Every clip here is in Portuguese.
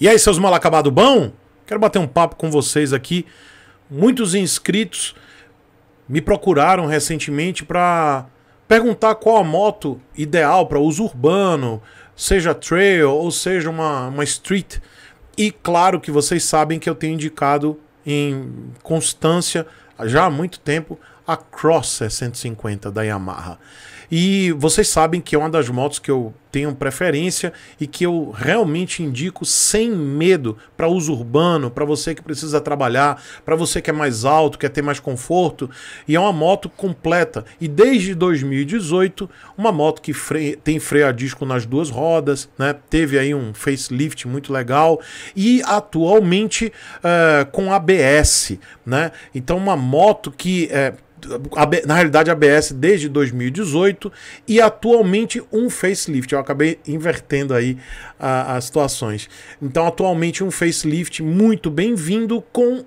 E aí, seus mal acabado bom? Quero bater um papo com vocês aqui. Muitos inscritos me procuraram recentemente para perguntar qual a moto ideal para uso urbano, seja trail ou seja uma, uma street. E claro que vocês sabem que eu tenho indicado em constância já há muito tempo a Cross 150 da Yamaha. E vocês sabem que é uma das motos que eu tenham preferência e que eu realmente indico sem medo para uso urbano, para você que precisa trabalhar, para você que é mais alto, quer ter mais conforto. E é uma moto completa. E desde 2018, uma moto que tem freio a disco nas duas rodas, né? teve aí um facelift muito legal e atualmente eh, com ABS. Né? Então, uma moto que eh, na realidade ABS desde 2018 e atualmente um facelift eu acabei invertendo aí as situações. Então, atualmente, um facelift muito bem-vindo com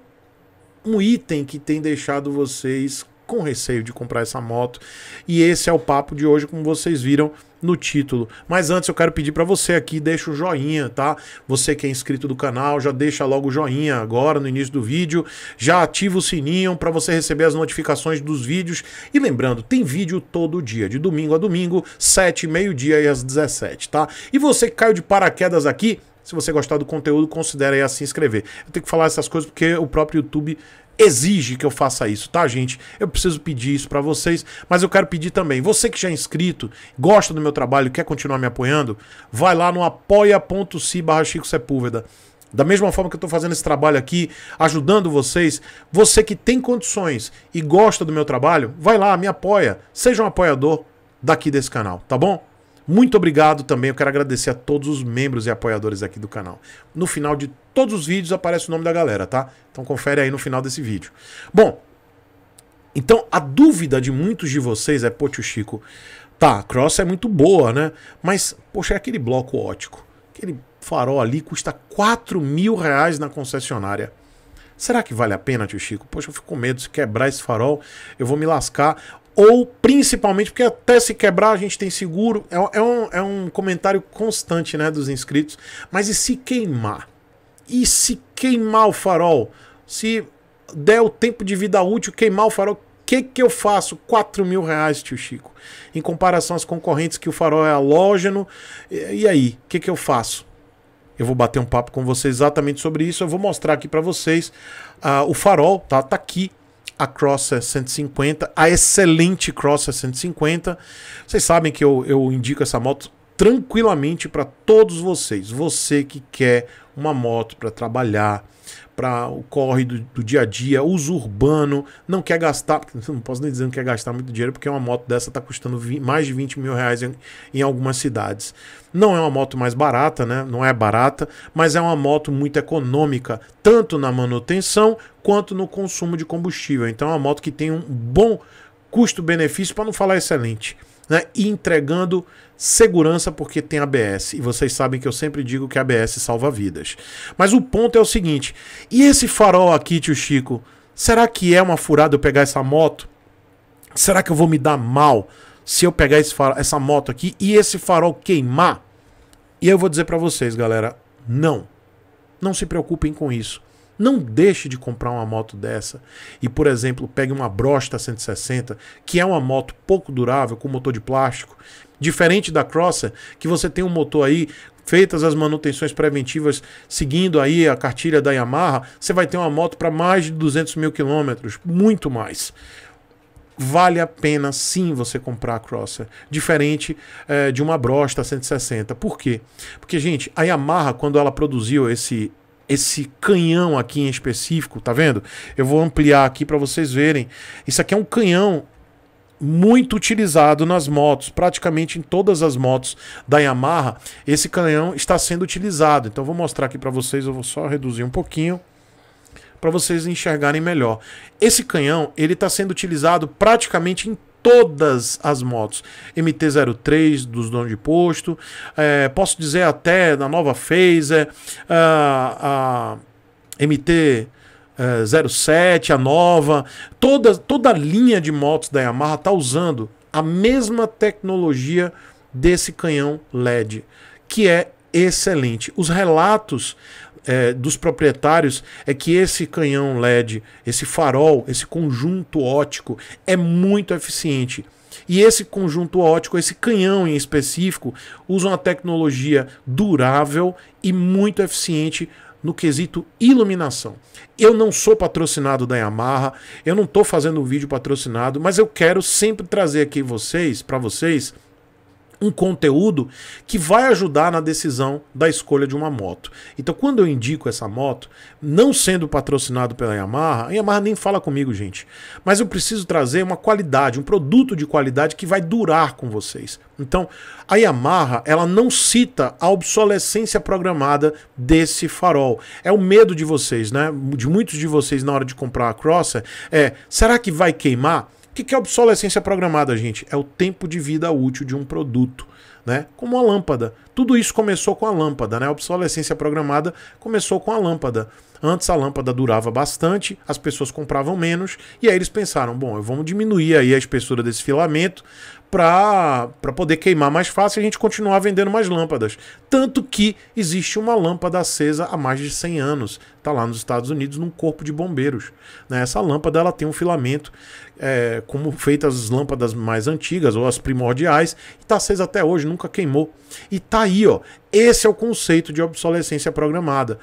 um item que tem deixado vocês com receio de comprar essa moto. E esse é o papo de hoje, como vocês viram no título. Mas antes eu quero pedir para você aqui, deixa o joinha, tá? Você que é inscrito do canal, já deixa logo o joinha agora no início do vídeo, já ativa o sininho para você receber as notificações dos vídeos. E lembrando, tem vídeo todo dia, de domingo a domingo, 7, meio-dia e às 17, tá? E você que caiu de paraquedas aqui, se você gostar do conteúdo, considere aí a se inscrever. Eu tenho que falar essas coisas porque o próprio YouTube exige que eu faça isso, tá, gente? Eu preciso pedir isso para vocês, mas eu quero pedir também. Você que já é inscrito, gosta do meu trabalho, quer continuar me apoiando, vai lá no apoia.se barra Chico Sepúlveda. Da mesma forma que eu estou fazendo esse trabalho aqui, ajudando vocês, você que tem condições e gosta do meu trabalho, vai lá, me apoia, seja um apoiador daqui desse canal, tá bom? Muito obrigado também. Eu quero agradecer a todos os membros e apoiadores aqui do canal. No final de todos os vídeos aparece o nome da galera, tá? Então confere aí no final desse vídeo. Bom, então a dúvida de muitos de vocês é, pô, tio Chico, tá, a cross é muito boa, né? Mas, poxa, é aquele bloco ótico. Aquele farol ali custa 4 mil reais na concessionária. Será que vale a pena, tio Chico? Poxa, eu fico com medo. Se quebrar esse farol, eu vou me lascar ou principalmente, porque até se quebrar a gente tem seguro. É, é, um, é um comentário constante né, dos inscritos. Mas e se queimar? E se queimar o farol? Se der o tempo de vida útil, queimar o farol, o que, que eu faço? 4 mil reais, tio Chico. Em comparação às concorrentes que o farol é halógeno. E, e aí, o que, que eu faço? Eu vou bater um papo com vocês exatamente sobre isso. Eu vou mostrar aqui para vocês uh, o farol, tá? Tá aqui a Crosser 150, a excelente Crosser 150. Vocês sabem que eu, eu indico essa moto tranquilamente para todos vocês. Você que quer uma moto para trabalhar, para o corre do, do, dia a dia, uso urbano, não quer gastar, não posso nem dizer que quer gastar muito dinheiro, porque uma moto dessa está custando 20, mais de 20 mil reais em, em, algumas cidades. Não é uma moto mais barata, né? Não é barata, mas é uma moto muito econômica, tanto na manutenção quanto no consumo de combustível. Então é uma moto que tem um bom custo-benefício, para não falar excelente né? e entregando segurança porque tem ABS. E vocês sabem que eu sempre digo que ABS salva vidas. Mas o ponto é o seguinte: e esse farol aqui, tio Chico? Será que é uma furada eu pegar essa moto? Será que eu vou me dar mal se eu pegar farol, essa moto aqui e esse farol queimar? E eu vou dizer para vocês, galera, não. Não se preocupem com isso. Não deixe de comprar uma moto dessa. E, por exemplo, pegue uma Brosta 160, que é uma moto pouco durável, com motor de plástico. Diferente da Crosser, que você tem um motor aí feitas as manutenções preventivas, seguindo aí a cartilha da Yamaha, você vai ter uma moto para mais de 200 mil quilômetros, muito mais. Vale a pena sim você comprar a Crosser, diferente é, de uma Brosta 160. Por quê? Porque, gente, a Yamaha, quando ela produziu esse esse canhão aqui em específico, tá vendo? Eu vou ampliar aqui para vocês verem. Isso aqui é um canhão muito utilizado nas motos, praticamente em todas as motos da Yamaha, esse canhão está sendo utilizado. Então vou mostrar aqui para vocês, eu vou só reduzir um pouquinho para vocês enxergarem melhor. Esse canhão, ele está sendo utilizado praticamente em todas as motos. MT-03 dos donos de posto, é, posso dizer até da nova Phaser, a, a MT... 07, é, a nova, toda, toda a linha de motos da Yamaha está usando a mesma tecnologia desse canhão LED, que é excelente. Os relatos é, dos proprietários é que esse canhão LED, esse farol, esse conjunto ótico é muito eficiente. E esse conjunto ótico, esse canhão em específico, usa uma tecnologia durável e muito eficiente no quesito iluminação. Eu não sou patrocinado da Yamaha, eu não estou fazendo um vídeo patrocinado, mas eu quero sempre trazer aqui vocês, para vocês, um conteúdo que vai ajudar na decisão da escolha de uma moto. Então, quando eu indico essa moto, não sendo patrocinado pela Yamaha, a Yamaha nem fala comigo, gente, mas eu preciso trazer uma qualidade, um produto de qualidade que vai durar com vocês. Então, a Yamaha, ela não cita a obsolescência programada desse farol. É o medo de vocês, né? De muitos de vocês na hora de comprar a Crosser, é, será que vai queimar? O que é obsolescência programada, gente? É o tempo de vida útil de um produto. Né? Como a lâmpada. Tudo isso começou com a lâmpada, né? A obsolescência programada começou com a lâmpada. Antes a lâmpada durava bastante, as pessoas compravam menos, e aí eles pensaram: bom, vamos diminuir aí a espessura desse filamento para poder queimar mais fácil e a gente continuar vendendo mais lâmpadas. Tanto que existe uma lâmpada acesa há mais de 100 anos. Está lá nos Estados Unidos, num corpo de bombeiros. Né? Essa lâmpada ela tem um filamento, é, como feitas as lâmpadas mais antigas ou as primordiais, e está acesa até hoje, nunca queimou. E tá aí, ó. Esse é o conceito de obsolescência programada.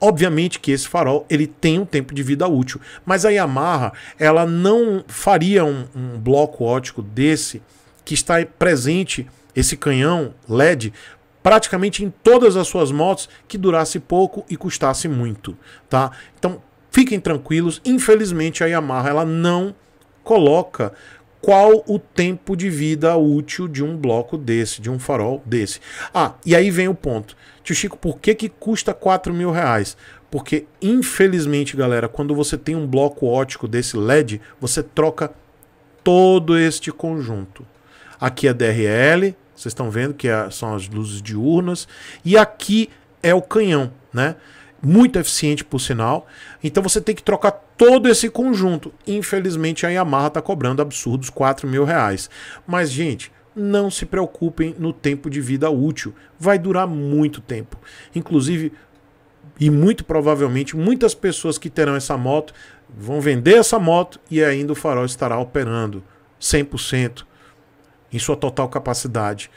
Obviamente que esse farol ele tem um tempo de vida útil, mas a Yamaha ela não faria um, um bloco ótico desse que está presente esse canhão LED praticamente em todas as suas motos que durasse pouco e custasse muito, tá? Então fiquem tranquilos, infelizmente a Yamaha ela não coloca qual o tempo de vida útil de um bloco desse, de um farol desse. Ah, e aí vem o ponto. Tio Chico, por que, que custa 4 mil reais? Porque, infelizmente, galera, quando você tem um bloco ótico desse LED, você troca todo este conjunto. Aqui é DRL, vocês estão vendo que é, são as luzes diurnas, e aqui é o canhão, né? muito eficiente por sinal. Então você tem que trocar todo esse conjunto. Infelizmente a Yamaha está cobrando absurdos 4 mil reais. Mas gente, não se preocupem no tempo de vida útil. Vai durar muito tempo. Inclusive, e muito provavelmente, muitas pessoas que terão essa moto vão vender essa moto e ainda o farol estará operando 100% em sua total capacidade.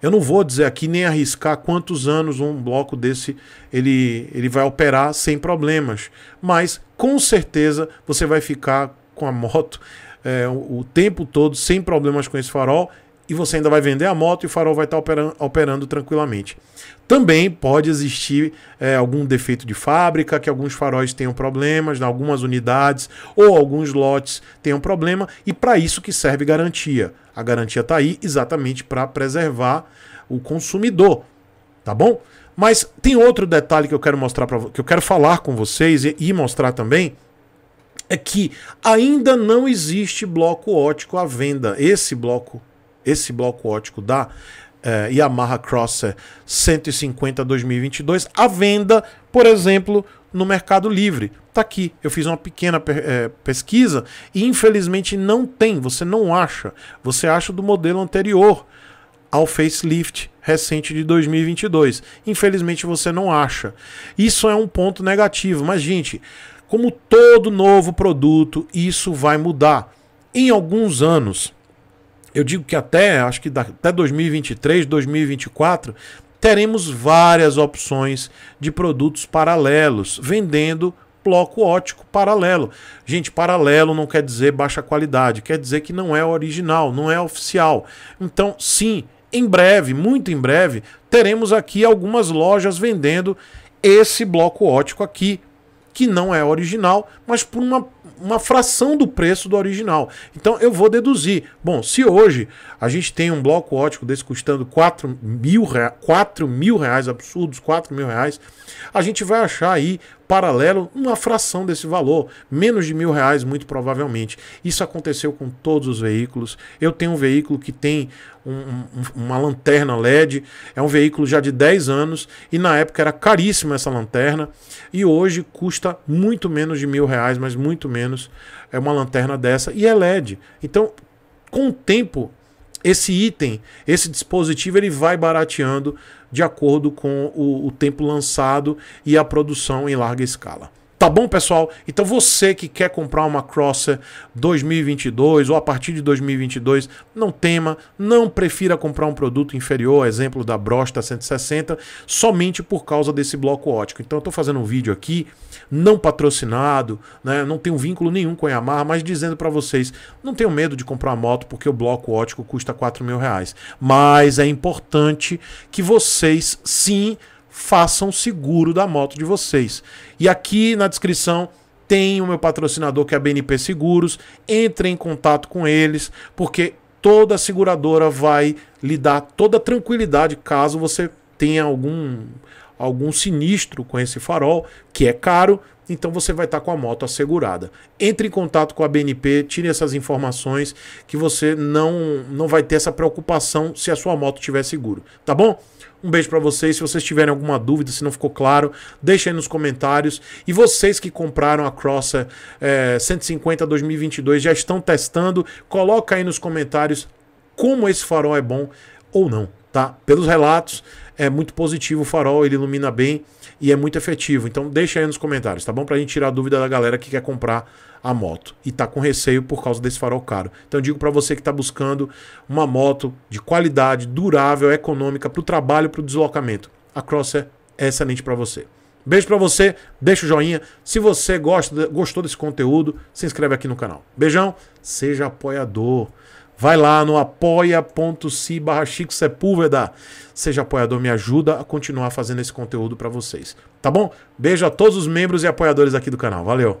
Eu não vou dizer aqui nem arriscar quantos anos um bloco desse ele, ele vai operar sem problemas, mas com certeza você vai ficar com a moto é, o tempo todo sem problemas com esse farol e você ainda vai vender a moto e o farol vai estar tá operando, operando tranquilamente. Também pode existir é, algum defeito de fábrica, que alguns faróis tenham problemas, algumas unidades ou alguns lotes tenham problema, e para isso que serve garantia. A garantia está aí exatamente para preservar o consumidor, tá bom? Mas tem outro detalhe que eu quero mostrar para que eu quero falar com vocês e, e mostrar também é que ainda não existe bloco ótico à venda. Esse bloco esse bloco ótico da eh, Yamaha Crosser 150 2022 à venda, por exemplo, no Mercado Livre. Tá aqui, eu fiz uma pequena eh, pesquisa e infelizmente não tem, você não acha. Você acha do modelo anterior ao facelift recente de 2022. Infelizmente você não acha. Isso é um ponto negativo, mas gente, como todo novo produto, isso vai mudar em alguns anos eu digo que até, acho que até 2023, 2024, teremos várias opções de produtos paralelos, vendendo bloco ótico paralelo. Gente, paralelo não quer dizer baixa qualidade, quer dizer que não é original, não é oficial. Então, sim, em breve, muito em breve, teremos aqui algumas lojas vendendo esse bloco ótico aqui, que não é original, mas por uma uma fração do preço do original. Então eu vou deduzir. Bom, se hoje a gente tem um bloco ótico desse custando 4 mil, 4 mil reais, absurdos 4 mil reais, a gente vai achar aí paralelo uma fração desse valor, menos de mil reais, muito provavelmente. Isso aconteceu com todos os veículos. Eu tenho um veículo que tem um, um, uma lanterna LED, é um veículo já de 10 anos e na época era caríssima essa lanterna e hoje custa muito menos de mil reais, mas muito menos é uma lanterna dessa e é LED. Então, com o tempo, esse item, esse dispositivo, ele vai barateando de acordo com o, o tempo lançado e a produção em larga escala. Tá bom, pessoal? Então você que quer comprar uma Crosser 2022 ou a partir de 2022, não tema, não prefira comprar um produto inferior, exemplo da Brosta 160, somente por causa desse bloco ótico. Então eu estou fazendo um vídeo aqui, não patrocinado, né? não tenho vínculo nenhum com a Yamaha, mas dizendo para vocês, não tenho medo de comprar uma moto porque o bloco ótico custa 4 mil reais. Mas é importante que vocês sim façam seguro da moto de vocês. E aqui na descrição tem o meu patrocinador que é a BNP Seguros. Entre em contato com eles, porque toda seguradora vai lhe dar toda tranquilidade caso você tenha algum algum sinistro com esse farol, que é caro, então você vai estar com a moto assegurada. Entre em contato com a BNP, tire essas informações que você não não vai ter essa preocupação se a sua moto tiver seguro, tá bom? Um beijo para vocês. Se vocês tiverem alguma dúvida, se não ficou claro, deixem aí nos comentários. E vocês que compraram a Crosser é, 150 2022 já estão testando, coloca aí nos comentários como esse farol é bom ou não, tá? Pelos relatos é muito positivo o farol, ele ilumina bem e é muito efetivo. Então deixa aí nos comentários, tá bom? Pra gente tirar a dúvida da galera que quer comprar a moto e tá com receio por causa desse farol caro. Então digo para você que tá buscando uma moto de qualidade, durável, econômica pro trabalho, pro deslocamento. A Crosser é excelente para você. Beijo para você, deixa o joinha. Se você gosta, gostou desse conteúdo, se inscreve aqui no canal. Beijão, seja apoiador. Vai lá no apoia.se barra Chico Sepúlveda. Seja apoiador, me ajuda a continuar fazendo esse conteúdo para vocês. Tá bom? Beijo a todos os membros e apoiadores aqui do canal. Valeu!